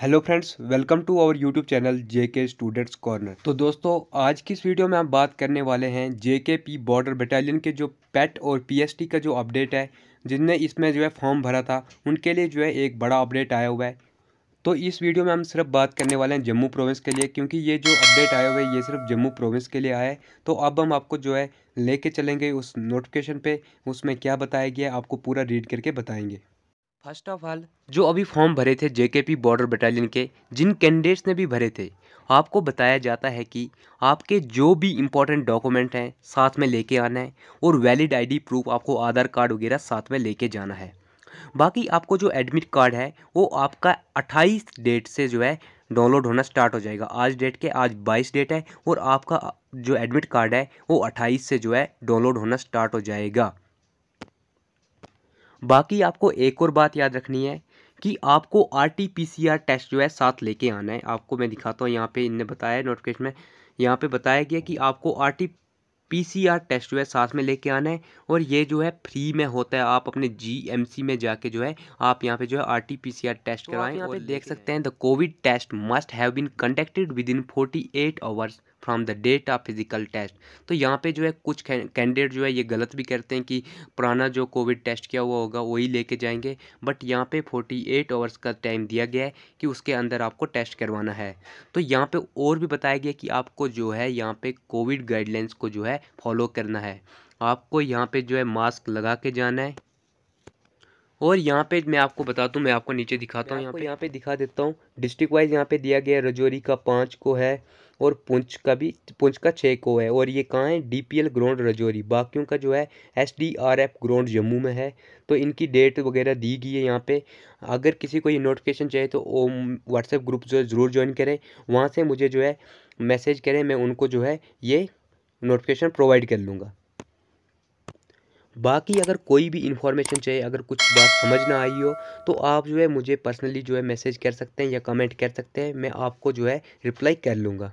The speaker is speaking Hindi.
hello friends welcome to our YouTube channel J K students corner तो दोस्तों आज की इस वीडियो में हम बात करने वाले हैं जे के पी बॉर्डर बटालियन के जो पेट और पीएसटी का जो अपडेट है जिनने इसमें जो है फॉर्म भरा था उनके लिए जो है एक बड़ा अपडेट आया हुआ है तो इस वीडियो में हम सिर्फ बात करने वाले हैं जम्मू प्रोविंस के लिए क्योंकि ये जो अपडेट आया हुआ है ये सिर्फ जम्मू प्रोविंस के लिए आया है तो अब हम आपको जो है लेके चलेंगे उस नोटिफिकेशन पे उसमें क्या बताया गया आपको पूरा रीड करके बताएंगे फर्स्ट ऑफ ऑल जो अभी फॉर्म भरे थे जेकेपी बॉर्डर बटालियन के जिन कैंडिडेट्स ने भी भरे थे आपको बताया जाता है कि आपके जो भी इम्पोर्टेंट डॉक्यूमेंट हैं साथ में लेके आना है और वैलिड आईडी प्रूफ आपको आधार कार्ड वगैरह साथ में लेके जाना है बाकी आपको जो एडमिट कार्ड है वो आपका 28 डेट से जो है डाउनलोड होना स्टार्ट हो जाएगा आज डेट के आज 22 डेट है और आपका जो एडमिट कार्ड है वो 28 से जो है डाउनलोड होना स्टार्ट हो जाएगा बाकी आपको एक और बात याद रखनी है कि आपको R T P C R test जो है साथ लेके आना है आपको मैं दिखाता हूँ यहाँ पे इनने बताया नोटिफिकेशन में यहाँ पे बताया गया कि आपको R T P C R test जो है साथ में लेके आना है और ये जो है फ्री में होता है आप अपने जी एम सी में जाके जो है आप यहाँ पे जो है R T P C R test तो और देख सकते हैं the covid test must have been conducted within forty eight hours from the date of physical test तो यहाँ पे जो है कुछ कैंडिडेट जो है ये गलत भी करते हैं कि पुराना जो कोविड टेस्ट किया हुआ होगा वही लेके जाएंगे बट यहाँ पे 48 आवर्स का टाइम दिया गया है कि उसके अंदर आपको टेस्ट करवाना है तो यहाँ पे और भी बताया गया कि आपको जो है यहाँ पे कोविड गाइडलाइंस को जो है फॉलो करना है आपको यहाँ पे जो है मास्क लगा के जाना है और यहाँ पे मैं आपको बताता हूँ मैं आपको नीचे दिखाता हूँ यहाँ पे यहाँ पे दिखा देता हूँ डिस्ट्रिक्ट वाइज यहाँ पे दिया गया रजौरी का पाँच को है और पुंछ का भी पुंछ का छः को है और ये कहाँ है डीपीएल ग्राउंड रजौरी बाकियों का जो है एसडीआरएफ ग्राउंड जम्मू में है तो इनकी डेट वगैरह दी गई है यहाँ पे अगर किसी को ये नोटिफिकेशन चाहिए तो व्हाट्सएप ग्रुप जो है ज़रूर ज्वाइन करें वहाँ से मुझे जो है मैसेज करें मैं उनको जो है ये नोटिफिकेशन प्रोवाइड कर लूँगा बाकी अगर कोई भी इन्फॉर्मेशन चाहिए अगर कुछ बात समझ ना आई हो तो आप जो है मुझे पर्सनली जो है मैसेज कर सकते हैं या कमेंट कर सकते हैं मैं आपको जो है रिप्लाई कर लूँगा